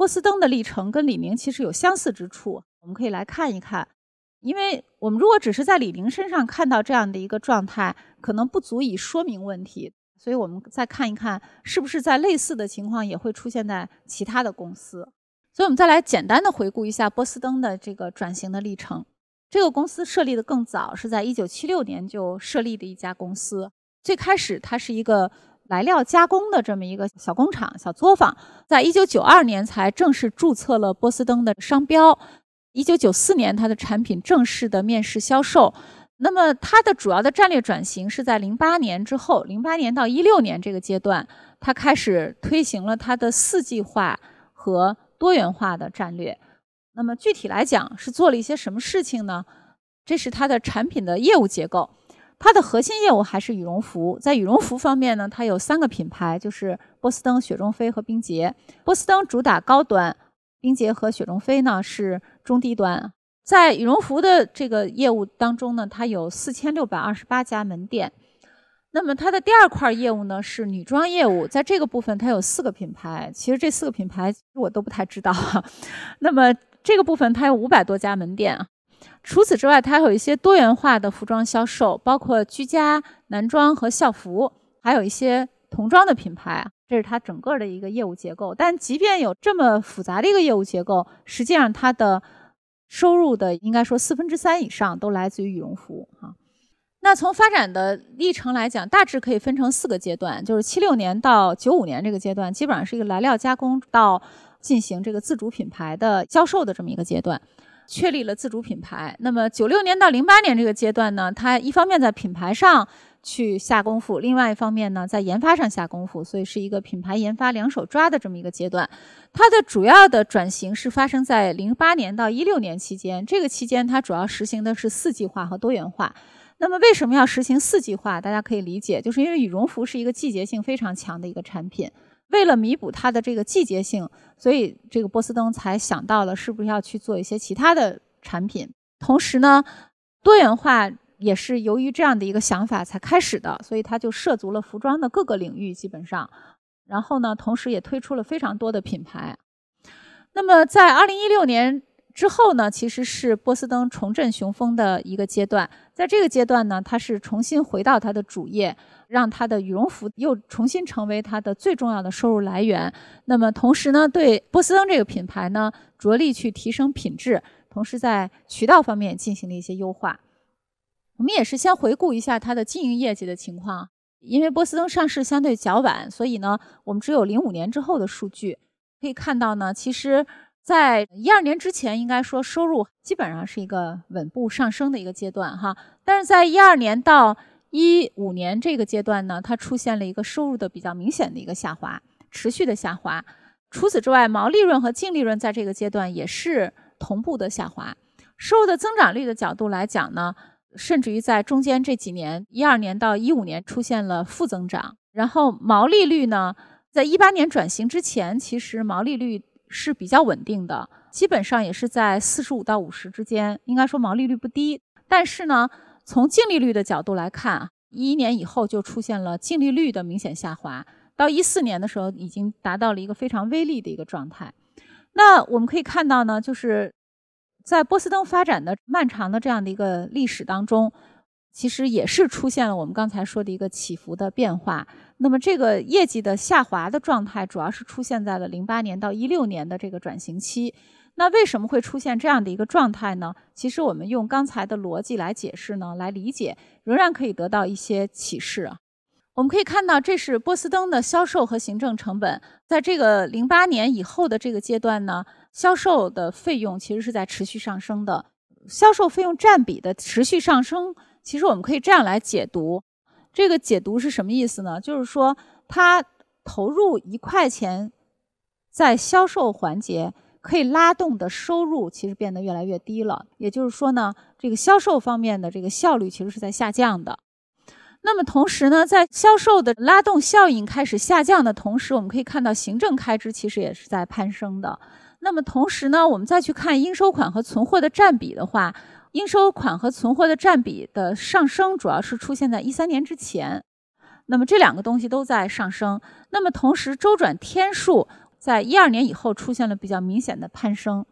波司登的历程跟李宁其实有相似之处，我们可以来看一看，因为我们如果只是在李宁身上看到这样的一个状态，可能不足以说明问题，所以我们再看一看是不是在类似的情况也会出现在其他的公司。所以我们再来简单的回顾一下波司登的这个转型的历程。这个公司设立的更早，是在一九七六年就设立的一家公司，最开始它是一个。来料加工的这么一个小工厂、小作坊，在一九九二年才正式注册了波司登的商标。一九九四年，它的产品正式的面世销售。那么，它的主要的战略转型是在零八年之后，零八年到一六年这个阶段，它开始推行了它的四计划和多元化的战略。那么，具体来讲是做了一些什么事情呢？这是它的产品的业务结构。它的核心业务还是羽绒服，在羽绒服方面呢，它有三个品牌，就是波司登、雪中飞和冰洁。波司登主打高端，冰洁和雪中飞呢是中低端。在羽绒服的这个业务当中呢，它有四千六百二十八家门店。那么它的第二块业务呢是女装业务，在这个部分它有四个品牌，其实这四个品牌我都不太知道。那么这个部分它有五百多家门店。除此之外，它还有一些多元化的服装销售，包括居家男装和校服，还有一些童装的品牌。这是它整个的一个业务结构。但即便有这么复杂的一个业务结构，实际上它的收入的应该说四分之三以上都来自于羽绒服。哈，那从发展的历程来讲，大致可以分成四个阶段，就是七六年到九五年这个阶段，基本上是一个来料加工到进行这个自主品牌的销售的这么一个阶段。确立了自主品牌。那么九六年到零八年这个阶段呢，它一方面在品牌上去下功夫，另外一方面呢，在研发上下功夫，所以是一个品牌研发两手抓的这么一个阶段。它的主要的转型是发生在零八年到一六年期间，这个期间它主要实行的是四季化和多元化。那么为什么要实行四季化？大家可以理解，就是因为羽绒服是一个季节性非常强的一个产品。为了弥补它的这个季节性，所以这个波司登才想到了是不是要去做一些其他的产品。同时呢，多元化也是由于这样的一个想法才开始的，所以它就涉足了服装的各个领域，基本上。然后呢，同时也推出了非常多的品牌。那么在二零一六年。之后呢，其实是波司登重振雄风的一个阶段。在这个阶段呢，它是重新回到它的主业，让它的羽绒服又重新成为它的最重要的收入来源。那么同时呢，对波司登这个品牌呢，着力去提升品质，同时在渠道方面进行了一些优化。我们也是先回顾一下它的经营业绩的情况。因为波司登上市相对较晚，所以呢，我们只有零五年之后的数据。可以看到呢，其实。在一二年之前，应该说收入基本上是一个稳步上升的一个阶段，哈。但是在一二年到一五年这个阶段呢，它出现了一个收入的比较明显的一个下滑，持续的下滑。除此之外，毛利润和净利润在这个阶段也是同步的下滑。收入的增长率的角度来讲呢，甚至于在中间这几年，一二年到一五年出现了负增长。然后毛利率呢，在一八年转型之前，其实毛利率。是比较稳定的，基本上也是在四十五到五十之间，应该说毛利率不低。但是呢，从净利率的角度来看，一一年以后就出现了净利率的明显下滑，到一四年的时候已经达到了一个非常微利的一个状态。那我们可以看到呢，就是在波司登发展的漫长的这样的一个历史当中。其实也是出现了我们刚才说的一个起伏的变化。那么这个业绩的下滑的状态，主要是出现在了零八年到一六年的这个转型期。那为什么会出现这样的一个状态呢？其实我们用刚才的逻辑来解释呢，来理解，仍然可以得到一些启示。我们可以看到，这是波司登的销售和行政成本，在这个零八年以后的这个阶段呢，销售的费用其实是在持续上升的，销售费用占比的持续上升。其实我们可以这样来解读，这个解读是什么意思呢？就是说，它投入一块钱在销售环节可以拉动的收入，其实变得越来越低了。也就是说呢，这个销售方面的这个效率其实是在下降的。那么同时呢，在销售的拉动效应开始下降的同时，我们可以看到行政开支其实也是在攀升的。那么同时呢，我们再去看应收款和存货的占比的话。应收款和存货的占比的上升，主要是出现在一三年之前。那么这两个东西都在上升。那么同时，周转天数在一二年以后出现了比较明显的攀升。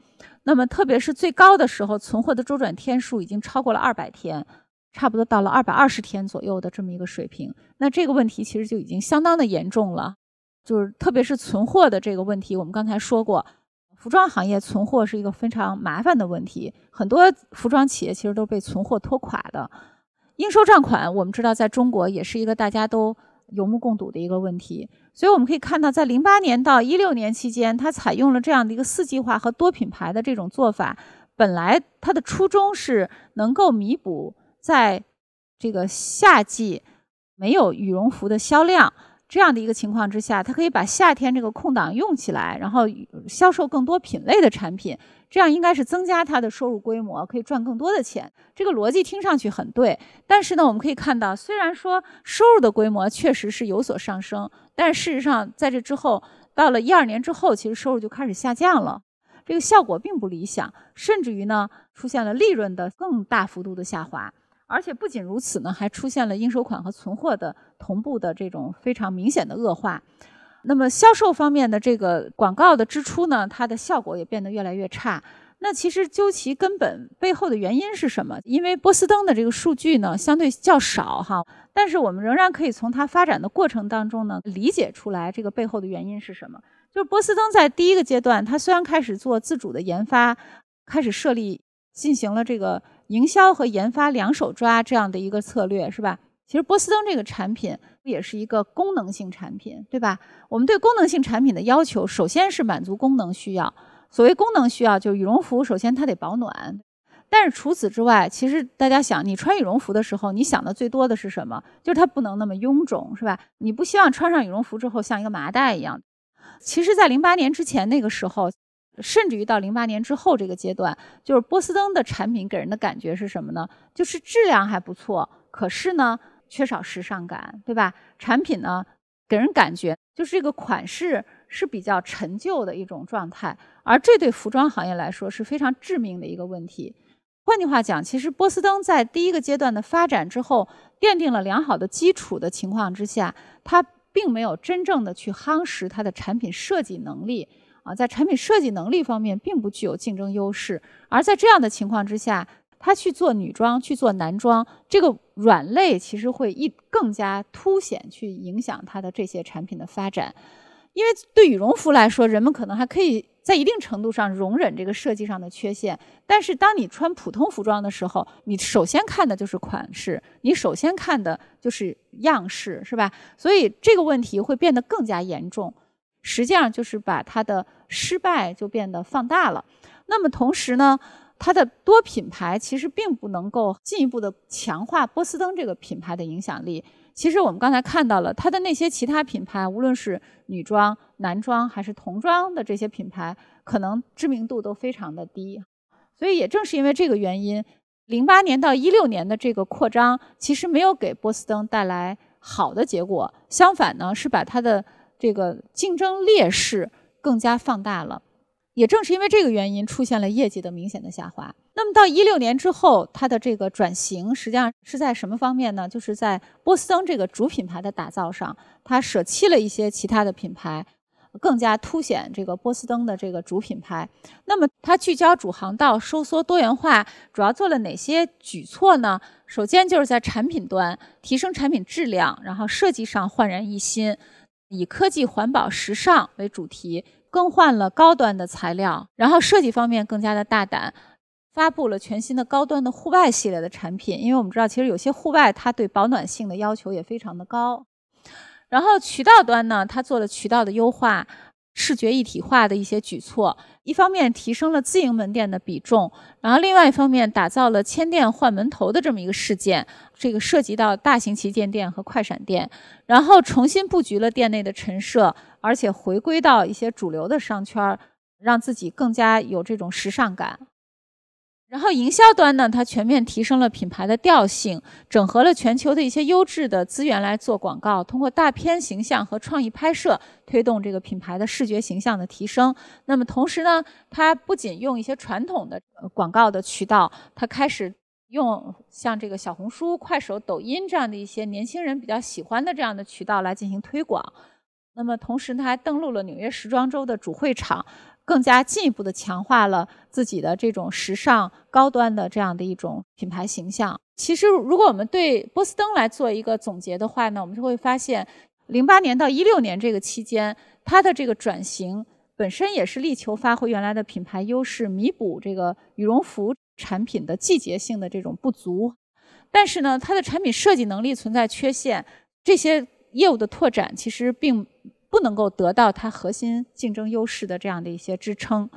那么特别是最高的时候，存货的周转天数已经超过了二百天，差不多到了二百二十天左右的这么一个水平。那这个问题其实就已经相当的严重了，就是特别是存货的这个问题，我们刚才说过。服装行业存货是一个非常麻烦的问题，很多服装企业其实都被存货拖垮的。应收账款，我们知道在中国也是一个大家都有目共睹的一个问题。所以我们可以看到，在零八年到一六年期间，它采用了这样的一个四季化和多品牌的这种做法。本来它的初衷是能够弥补在这个夏季没有羽绒服的销量。这样的一个情况之下，它可以把夏天这个空档用起来，然后销售更多品类的产品，这样应该是增加它的收入规模，可以赚更多的钱。这个逻辑听上去很对，但是呢，我们可以看到，虽然说收入的规模确实是有所上升，但是事实上，在这之后，到了一二年之后，其实收入就开始下降了，这个效果并不理想，甚至于呢，出现了利润的更大幅度的下滑。而且不仅如此呢，还出现了应收款和存货的同步的这种非常明显的恶化。那么销售方面的这个广告的支出呢，它的效果也变得越来越差。那其实究其根本背后的原因是什么？因为波司登的这个数据呢相对较少哈，但是我们仍然可以从它发展的过程当中呢理解出来这个背后的原因是什么。就是波司登在第一个阶段，它虽然开始做自主的研发，开始设立进行了这个。营销和研发两手抓这样的一个策略是吧？其实波司登这个产品也是一个功能性产品，对吧？我们对功能性产品的要求，首先是满足功能需要。所谓功能需要，就羽绒服首先它得保暖，但是除此之外，其实大家想，你穿羽绒服的时候，你想的最多的是什么？就是它不能那么臃肿，是吧？你不希望穿上羽绒服之后像一个麻袋一样。其实，在零八年之前那个时候。甚至于到零八年之后这个阶段，就是波司登的产品给人的感觉是什么呢？就是质量还不错，可是呢，缺少时尚感，对吧？产品呢，给人感觉就是这个款式是比较陈旧的一种状态，而这对服装行业来说是非常致命的一个问题。换句话讲，其实波司登在第一个阶段的发展之后，奠定了良好的基础的情况之下，它并没有真正的去夯实它的产品设计能力。啊，在产品设计能力方面，并不具有竞争优势。而在这样的情况之下，他去做女装，去做男装，这个软肋其实会一更加凸显，去影响他的这些产品的发展。因为对羽绒服来说，人们可能还可以在一定程度上容忍这个设计上的缺陷。但是，当你穿普通服装的时候，你首先看的就是款式，你首先看的就是样式，是吧？所以这个问题会变得更加严重。实际上就是把它的失败就变得放大了。那么同时呢，它的多品牌其实并不能够进一步的强化波司登这个品牌的影响力。其实我们刚才看到了它的那些其他品牌，无论是女装、男装还是童装的这些品牌，可能知名度都非常的低。所以也正是因为这个原因，零八年到一六年的这个扩张，其实没有给波司登带来好的结果。相反呢，是把它的。这个竞争劣势更加放大了，也正是因为这个原因，出现了业绩的明显的下滑。那么到一六年之后，它的这个转型实际上是在什么方面呢？就是在波司登这个主品牌的打造上，它舍弃了一些其他的品牌，更加凸显这个波司登的这个主品牌。那么它聚焦主航道，收缩多元化，主要做了哪些举措呢？首先就是在产品端提升产品质量，然后设计上焕然一新。以科技、环保、时尚为主题，更换了高端的材料，然后设计方面更加的大胆，发布了全新的高端的户外系列的产品。因为我们知道，其实有些户外它对保暖性的要求也非常的高。然后渠道端呢，它做了渠道的优化。视觉一体化的一些举措，一方面提升了自营门店的比重，然后另外一方面打造了千店换门头的这么一个事件，这个涉及到大型旗舰店和快闪店，然后重新布局了店内的陈设，而且回归到一些主流的商圈，让自己更加有这种时尚感。然后营销端呢，它全面提升了品牌的调性，整合了全球的一些优质的资源来做广告，通过大片形象和创意拍摄推动这个品牌的视觉形象的提升。那么同时呢，它不仅用一些传统的广告的渠道，它开始用像这个小红书、快手、抖音这样的一些年轻人比较喜欢的这样的渠道来进行推广。那么同时，它还登陆了纽约时装周的主会场，更加进一步的强化了自己的这种时尚高端的这样的一种品牌形象。其实，如果我们对波司登来做一个总结的话呢，我们就会发现，零八年到一六年这个期间，它的这个转型本身也是力求发挥原来的品牌优势，弥补这个羽绒服产品的季节性的这种不足。但是呢，它的产品设计能力存在缺陷，这些业务的拓展其实并。不能够得到它核心竞争优势的这样的一些支撑。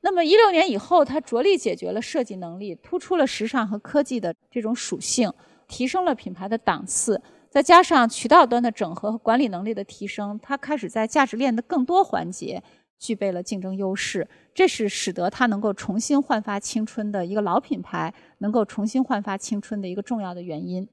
那么一六年以后，它着力解决了设计能力，突出了时尚和科技的这种属性，提升了品牌的档次，再加上渠道端的整合和管理能力的提升，它开始在价值链的更多环节具备了竞争优势。这是使得它能够重新焕发青春的一个老品牌能够重新焕发青春的一个重要的原因。